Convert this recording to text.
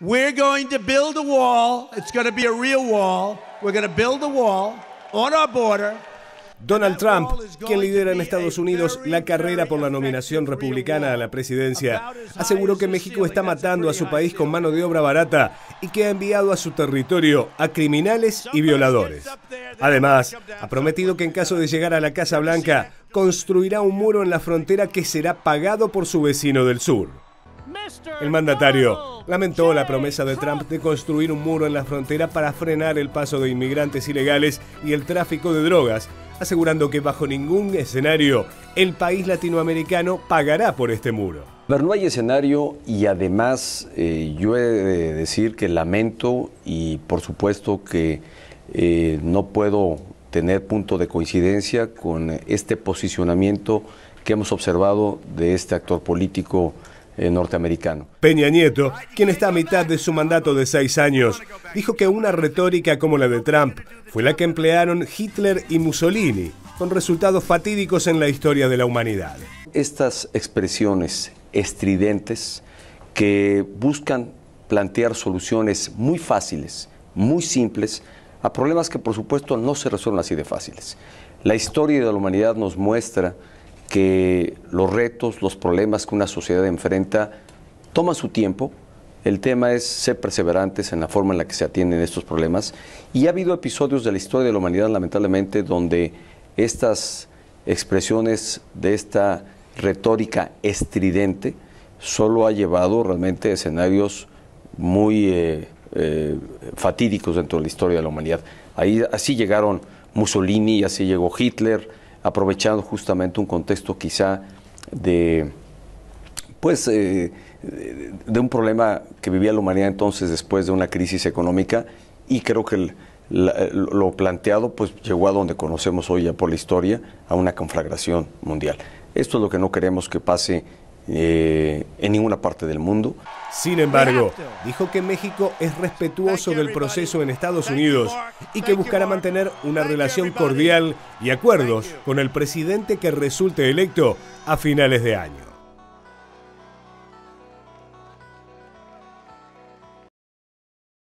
We're going to build a wall. It's going to be a real wall. We're going to build a wall on our border. Donald Trump, quien lidera en Estados Unidos la carrera por la nominación republicana a la presidencia, aseguró que México está matando a su país con mano de obra barata y que ha enviado a su territorio a criminales y violadores. Además, ha prometido que en caso de llegar a la Casa Blanca, construirá un muro en la frontera que será pagado por su vecino del sur. El mandatario lamentó la promesa de Trump de construir un muro en la frontera para frenar el paso de inmigrantes ilegales y el tráfico de drogas, asegurando que bajo ningún escenario el país latinoamericano pagará por este muro. Pero no hay escenario y además eh, yo he de decir que lamento y por supuesto que eh, no puedo tener punto de coincidencia con este posicionamiento que hemos observado de este actor político eh, norteamericano. Peña Nieto, quien está a mitad de su mandato de seis años, dijo que una retórica como la de Trump fue la que emplearon Hitler y Mussolini, con resultados fatídicos en la historia de la humanidad. Estas expresiones estridentes que buscan plantear soluciones muy fáciles, muy simples, a problemas que por supuesto no se resuelven así de fáciles. La historia de la humanidad nos muestra que los retos, los problemas que una sociedad enfrenta toman su tiempo. El tema es ser perseverantes en la forma en la que se atienden estos problemas. Y ha habido episodios de la historia de la humanidad, lamentablemente, donde estas expresiones de esta retórica estridente solo ha llevado realmente a escenarios muy eh, eh, fatídicos dentro de la historia de la humanidad. Ahí, así llegaron Mussolini, así llegó Hitler, aprovechando justamente un contexto quizá de, pues, eh, de un problema que vivía la humanidad entonces después de una crisis económica y creo que lo planteado pues llegó a donde conocemos hoy ya por la historia, a una conflagración mundial. Esto es lo que no queremos que pase eh, en ninguna parte del mundo. Sin embargo, dijo que México es respetuoso del proceso en Estados Unidos y que buscará mantener una relación cordial y acuerdos con el presidente que resulte electo a finales de año.